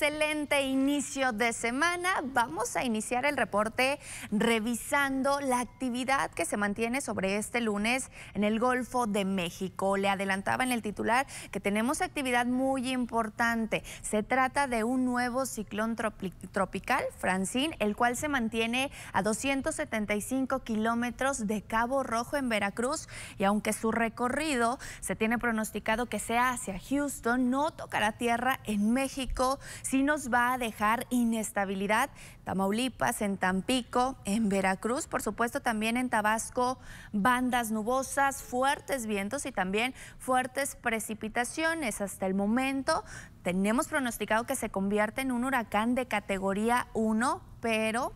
excelente inicio de semana. Vamos a iniciar el reporte revisando la actividad que se mantiene sobre este lunes en el Golfo de México. Le adelantaba en el titular que tenemos actividad muy importante. Se trata de un nuevo ciclón tropical, Francine, el cual se mantiene a 275 kilómetros de Cabo Rojo en Veracruz y aunque su recorrido se tiene pronosticado que sea hacia Houston, no tocará tierra en México, sí nos va a dejar inestabilidad. Tamaulipas, en Tampico, en Veracruz, por supuesto también en Tabasco, bandas nubosas, fuertes vientos y también fuertes precipitaciones. Hasta el momento tenemos pronosticado que se convierte en un huracán de categoría 1, pero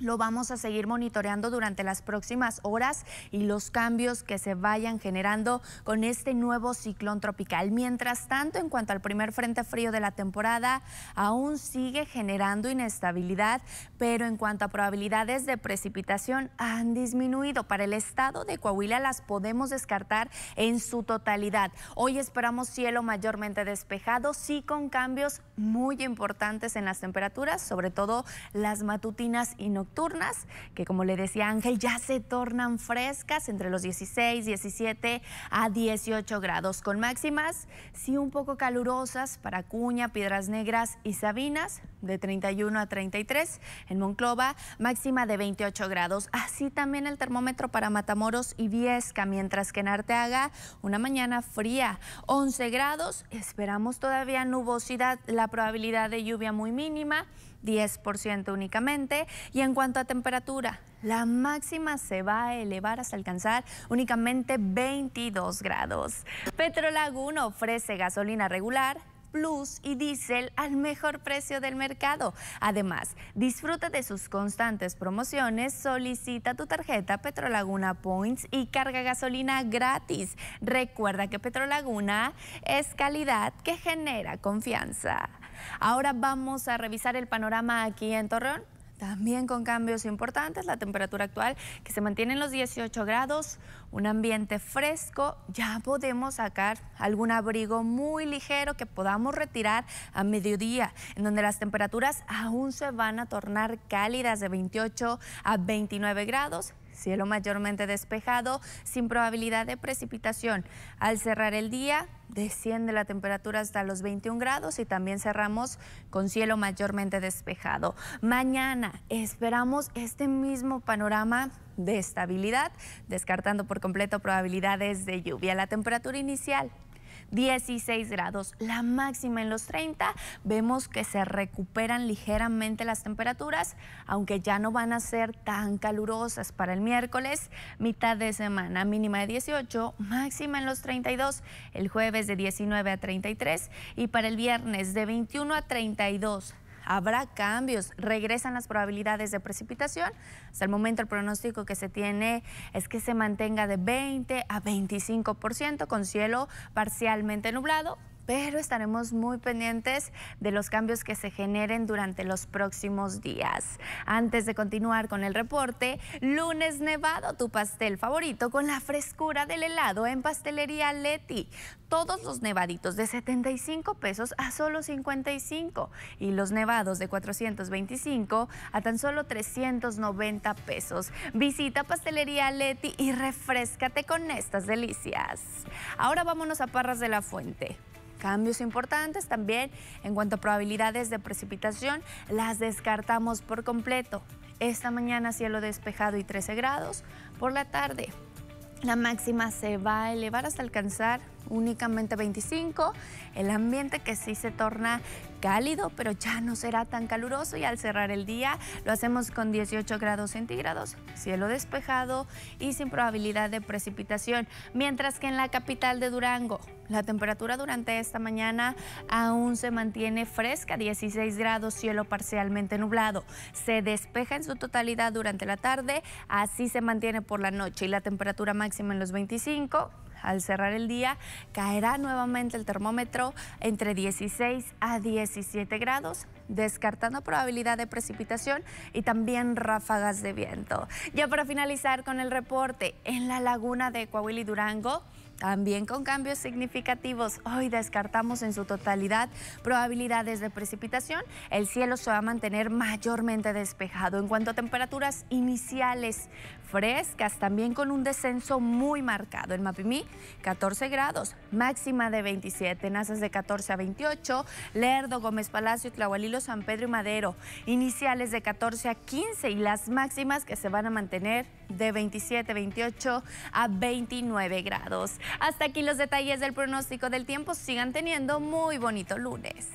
lo vamos a seguir monitoreando durante las próximas horas y los cambios que se vayan generando con este nuevo ciclón tropical. Mientras tanto, en cuanto al primer frente frío de la temporada, aún sigue generando inestabilidad, pero en cuanto a probabilidades de precipitación han disminuido. Para el estado de Coahuila las podemos descartar en su totalidad. Hoy esperamos cielo mayormente despejado, sí con cambios muy importantes en las temperaturas, sobre todo las matutinas y no que como le decía Ángel, ya se tornan frescas entre los 16, 17 a 18 grados, con máximas, sí un poco calurosas para Cuña, Piedras Negras y Sabinas, de 31 a 33, en Monclova máxima de 28 grados. Así también el termómetro para Matamoros y Viesca, mientras que en Arteaga una mañana fría, 11 grados, esperamos todavía nubosidad, la probabilidad de lluvia muy mínima. 10% únicamente. Y en cuanto a temperatura, la máxima se va a elevar hasta alcanzar únicamente 22 grados. Petrolaguna ofrece gasolina regular Plus y diésel al mejor precio del mercado. Además, disfruta de sus constantes promociones, solicita tu tarjeta Petrolaguna Points y carga gasolina gratis. Recuerda que Petrolaguna es calidad que genera confianza. Ahora vamos a revisar el panorama aquí en Torreón también con cambios importantes, la temperatura actual que se mantiene en los 18 grados, un ambiente fresco, ya podemos sacar algún abrigo muy ligero que podamos retirar a mediodía, en donde las temperaturas aún se van a tornar cálidas de 28 a 29 grados Cielo mayormente despejado, sin probabilidad de precipitación. Al cerrar el día, desciende la temperatura hasta los 21 grados y también cerramos con cielo mayormente despejado. Mañana esperamos este mismo panorama de estabilidad, descartando por completo probabilidades de lluvia. La temperatura inicial 16 grados. La máxima en los 30, vemos que se recuperan ligeramente las temperaturas, aunque ya no van a ser tan calurosas para el miércoles, mitad de semana, mínima de 18, máxima en los 32, el jueves de 19 a 33 y para el viernes de 21 a 32 habrá cambios, regresan las probabilidades de precipitación. Hasta el momento el pronóstico que se tiene es que se mantenga de 20 a 25% con cielo parcialmente nublado pero estaremos muy pendientes de los cambios que se generen durante los próximos días. Antes de continuar con el reporte, lunes nevado, tu pastel favorito con la frescura del helado en Pastelería Leti. Todos los nevaditos de 75 pesos a solo 55 y los nevados de 425 a tan solo 390 pesos. Visita Pastelería Leti y refrescate con estas delicias. Ahora vámonos a Parras de la Fuente. Cambios importantes también en cuanto a probabilidades de precipitación, las descartamos por completo. Esta mañana cielo despejado y 13 grados. Por la tarde, la máxima se va a elevar hasta alcanzar únicamente 25. El ambiente que sí se torna cálido, pero ya no será tan caluroso y al cerrar el día lo hacemos con 18 grados centígrados, cielo despejado y sin probabilidad de precipitación, mientras que en la capital de Durango la temperatura durante esta mañana aún se mantiene fresca, 16 grados, cielo parcialmente nublado. Se despeja en su totalidad durante la tarde, así se mantiene por la noche y la temperatura máxima en los 25, al cerrar el día caerá nuevamente el termómetro entre 16 a 17 grados, descartando probabilidad de precipitación y también ráfagas de viento. Ya para finalizar con el reporte, en la laguna de Coahuila y Durango, también con cambios significativos, hoy descartamos en su totalidad probabilidades de precipitación. El cielo se va a mantener mayormente despejado. En cuanto a temperaturas iniciales frescas, también con un descenso muy marcado. En Mapimí, 14 grados, máxima de 27, Nazas de 14 a 28, Lerdo, Gómez Palacio, Tlahualilo, San Pedro y Madero, iniciales de 14 a 15 y las máximas que se van a mantener de 27, 28 a 29 grados. Hasta aquí los detalles del pronóstico del tiempo. Sigan teniendo muy bonito lunes.